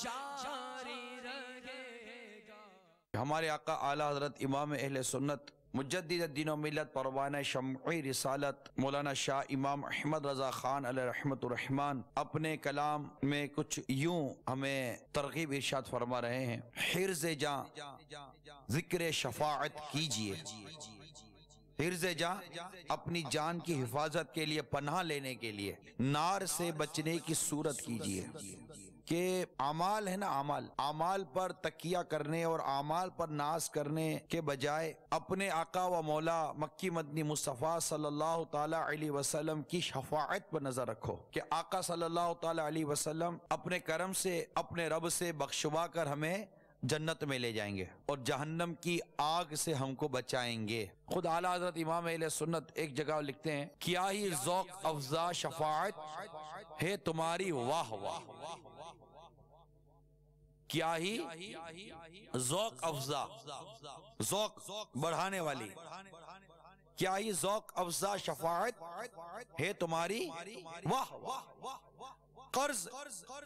जारी रहेगा हमारे आका आला हजरत इमाम अहल सुन्नत मुजद्दीन मिलत परवान शमी रिसालत मौलाना शाह इमाम अहमद रजा खान रहमान अपने कलाम में कुछ यूं हमें तरगीब इर्शाद फरमा रहे हैं हिरज जहाँ जिक्र शफात कीजिए हिरज जा अपनी जान की हिफाजत के लिए पनाह लेने के लिए नार से बचने की सूरत कीजिए कि अमाल है ना अमाल अमाल पर तकिया करने और अमाल पर नाश करने के बजाय अपने आका व मौला मक्की मदनी मुस्तफ़ा सल्लल्लाहु अलैहि वसल्लम की शफायत पर नजर रखो कि आका सल्लल्लाहु अलैहि वसल्लम अपने करम से अपने रब से बख्शवा कर हमें जन्नत में ले जाएंगे और जहन्नम की आग से हमको बचाएंगे खुद आला हजरत इमाम सुन्नत एक जगह लिखते हैं क्या ही जौक अफजा शफायत है तुम्हारी वाह वाह क्या ही जौक अफजा जौक बढ़ाने वाली क्या ही जौक अफजा शफात है तुम्हारी वाह कर्ज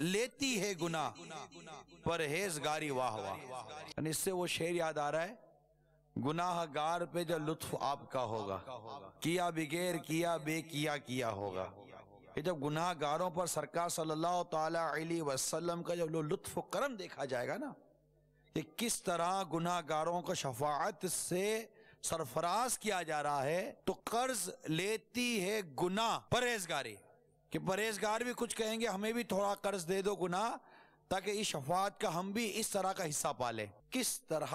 लेती है गुना परहेजगारी वाह वाह इससे वो शेर याद आ रहा है गुनाहगार पे जो लुत्फ आपका होगा किया बिगैर किया बे किया किया होगा ये जब गुनाहगारों पर सरकार सल्लल्लाहु अलैहि वसल्लम का जब लुत्फ करम देखा जाएगा ना कि किस तरह गुनाहगारों को शफात से सरफराज किया जा रहा है तो कर्ज लेती है गुना परहेजगारी कि परहेजगार भी कुछ कहेंगे हमें भी थोड़ा कर्ज दे दो गुना ताकि इस शफात का हम भी इस तरह का हिस्सा पालें किस तरह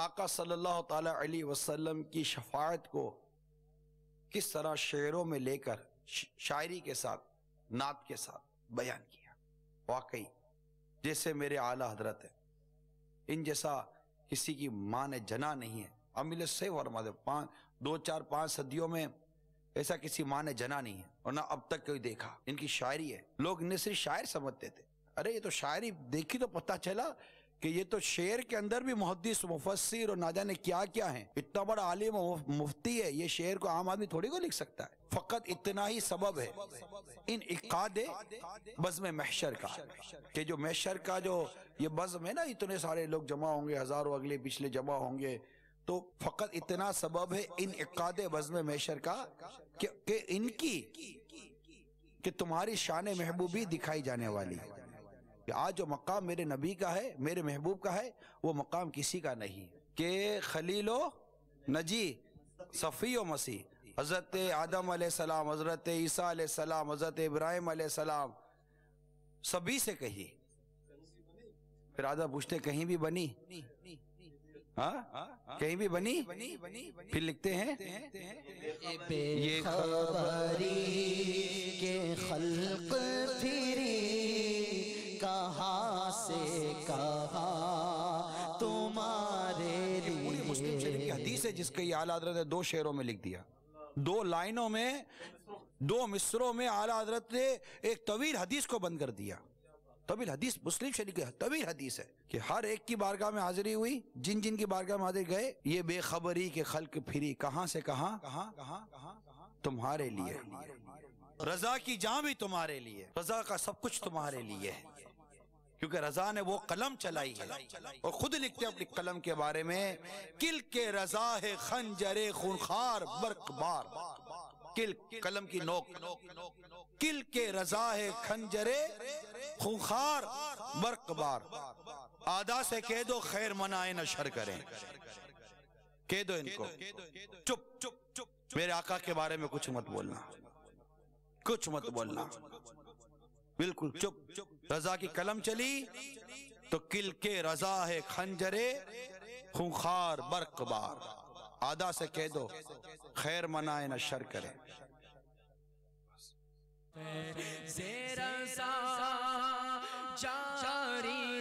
आका सल्लल्लाहु अलैहि वसल्लम की शफात को किस तरह शेरों में लेकर शायरी के साथ नात के साथ बयान किया वाकई जैसे मेरे आला हजरत है इन जैसा किसी की माँ ने जना नहीं है अमिल से वर्मा पांच दो चार पांच सदियों में ऐसा किसी माँ ने जना नहीं है और ना अब तक कोई देखा इनकी शायरी है लोग इन्हें सिर्फ शायर समझते थे अरे ये तो शायरी देखी तो पता चला कि ये तो शेर के अंदर भी मुहदस मुफसर और ना जाने क्या क्या है इतना बड़ा आलिम मुफ्ती है ये शेर को आम आदमी थोड़ी को लिख सकता है फकत इतना ही सबब है इन इकाद बज़म महशर का कि जो महशर का जो ये बज़म है ना इतने सारे लोग जमा होंगे हजारों अगले पिछले जमा होंगे तो फकत इतना सबब है इन इकादे बज़म महशर का कि इनकी कि तुम्हारी शान महबूबी दिखाई जाने वाली है कि आज जो मकाम मेरे नबी का है मेरे महबूब का है वो मकाम किसी का नहीं के खलीलो नजी सफ़ी मसीह हज़रत आदम सलाम हज़रत ईसा सलाम हज़रत इब्राहिम सलाम सभी से कही फिर आधा पूछते कहीं भी बनी हाँ कहीं भी बनी, बनी, बनी, बनी फिर लिखते हैं ये खबर मुस्लिम शरीफ की हदीस है जिसके ये आला हजरत ने दो शेरों में लिख दिया दो लाइनों में दो मिसरों में आला हजरत ने एक तवील हदीस को बंद कर दिया तवील हदीस मुस्लिम शरीफ की तवील हदीस है कि हर एक की बारगाह में हाजिरी हुई जिन जिन की बारगाह में हाजिर गए ये बेखबरी के खल्क फिरी कहां से कहां कहां कहां कहाँ तुम्हारे लिए रजा की जहाँ भी तुम्हारे लिए रजा का सब कुछ तुम्हारे लिए है क्योंकि रजा ने वो कलम चलाई है और खुद लिखते हैं अपनी कलम के बारे में किल के रजा है खंजरे बर्क बार किल कलम की नोक किल के रजा है खंजरे खूनखार बार आदा से कह दो खैर मनाए नशर करें कह दो इनको चुप चुप चुप मेरे आका के बारे में कुछ मत बोलना कुछ मत बोलना बिल्कुल चुप चुप रजा की कलम चली तो किल के रजा है खंजरे खूंखार बार आधा से कह दो खैर मनाए न शर करे जारी